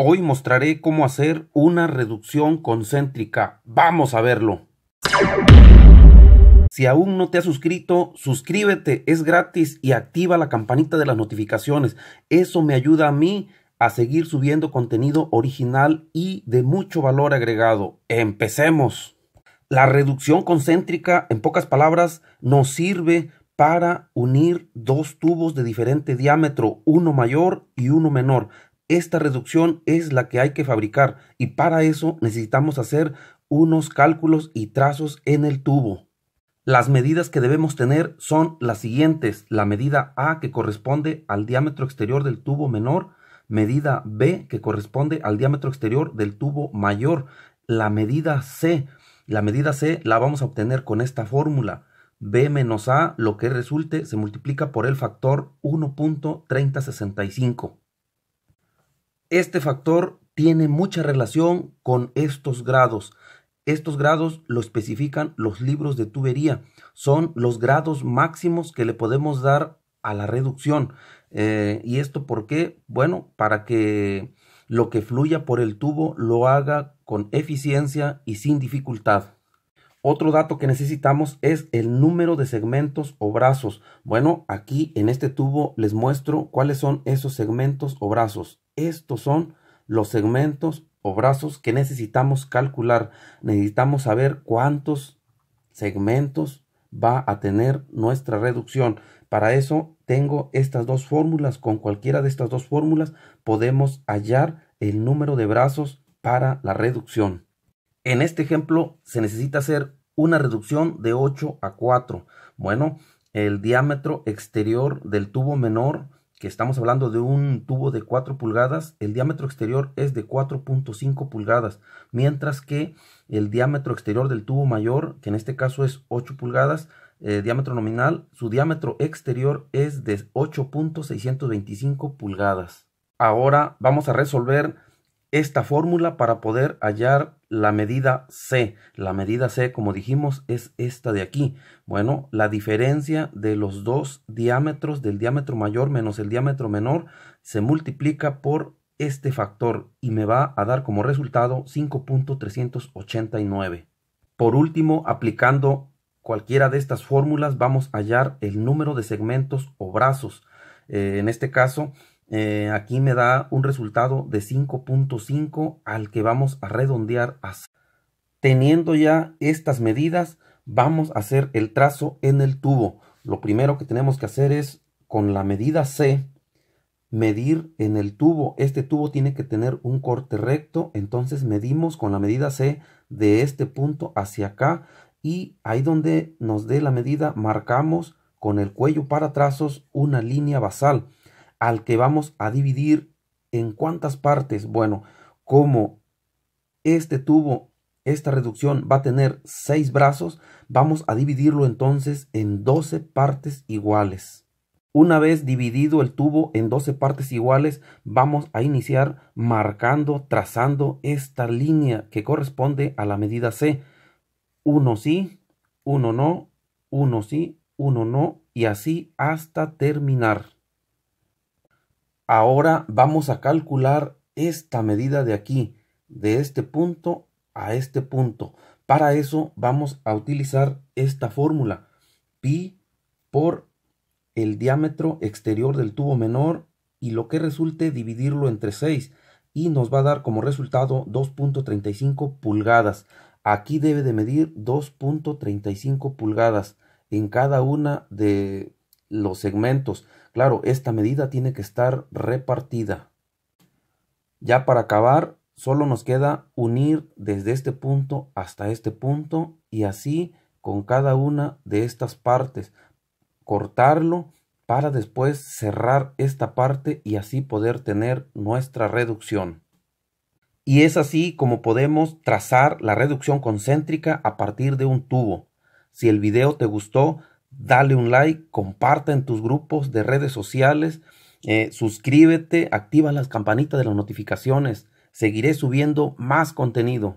Hoy mostraré cómo hacer una reducción concéntrica. ¡Vamos a verlo! Si aún no te has suscrito, suscríbete, es gratis y activa la campanita de las notificaciones. Eso me ayuda a mí a seguir subiendo contenido original y de mucho valor agregado. ¡Empecemos! La reducción concéntrica, en pocas palabras, nos sirve para unir dos tubos de diferente diámetro, uno mayor y uno menor, esta reducción es la que hay que fabricar y para eso necesitamos hacer unos cálculos y trazos en el tubo. Las medidas que debemos tener son las siguientes. La medida A que corresponde al diámetro exterior del tubo menor, medida B que corresponde al diámetro exterior del tubo mayor, la medida C. La medida C la vamos a obtener con esta fórmula. B menos A, lo que resulte, se multiplica por el factor 1.3065. Este factor tiene mucha relación con estos grados. Estos grados lo especifican los libros de tubería. Son los grados máximos que le podemos dar a la reducción. Eh, ¿Y esto por qué? Bueno, para que lo que fluya por el tubo lo haga con eficiencia y sin dificultad. Otro dato que necesitamos es el número de segmentos o brazos. Bueno, aquí en este tubo les muestro cuáles son esos segmentos o brazos. Estos son los segmentos o brazos que necesitamos calcular. Necesitamos saber cuántos segmentos va a tener nuestra reducción. Para eso tengo estas dos fórmulas. Con cualquiera de estas dos fórmulas podemos hallar el número de brazos para la reducción. En este ejemplo se necesita hacer una reducción de 8 a 4. Bueno, el diámetro exterior del tubo menor, que estamos hablando de un tubo de 4 pulgadas, el diámetro exterior es de 4.5 pulgadas, mientras que el diámetro exterior del tubo mayor, que en este caso es 8 pulgadas, eh, diámetro nominal, su diámetro exterior es de 8.625 pulgadas. Ahora vamos a resolver esta fórmula para poder hallar la medida C. La medida C, como dijimos, es esta de aquí. Bueno, la diferencia de los dos diámetros, del diámetro mayor menos el diámetro menor, se multiplica por este factor y me va a dar como resultado 5.389. Por último, aplicando cualquiera de estas fórmulas, vamos a hallar el número de segmentos o brazos. Eh, en este caso, eh, aquí me da un resultado de 5.5 al que vamos a redondear a Teniendo ya estas medidas, vamos a hacer el trazo en el tubo. Lo primero que tenemos que hacer es, con la medida C, medir en el tubo. Este tubo tiene que tener un corte recto, entonces medimos con la medida C de este punto hacia acá y ahí donde nos dé la medida marcamos con el cuello para trazos una línea basal al que vamos a dividir en cuántas partes. Bueno, como este tubo, esta reducción va a tener seis brazos, vamos a dividirlo entonces en 12 partes iguales. Una vez dividido el tubo en 12 partes iguales, vamos a iniciar marcando, trazando esta línea que corresponde a la medida C. Uno sí, uno no, uno sí, uno no, y así hasta terminar. Ahora vamos a calcular esta medida de aquí, de este punto a este punto. Para eso vamos a utilizar esta fórmula. Pi por el diámetro exterior del tubo menor y lo que resulte dividirlo entre 6 y nos va a dar como resultado 2.35 pulgadas. Aquí debe de medir 2.35 pulgadas en cada una de los segmentos. Claro, esta medida tiene que estar repartida. Ya para acabar, solo nos queda unir desde este punto hasta este punto y así con cada una de estas partes. Cortarlo para después cerrar esta parte y así poder tener nuestra reducción. Y es así como podemos trazar la reducción concéntrica a partir de un tubo. Si el video te gustó, dale un like, comparte en tus grupos de redes sociales, eh, suscríbete, activa las campanitas de las notificaciones. Seguiré subiendo más contenido.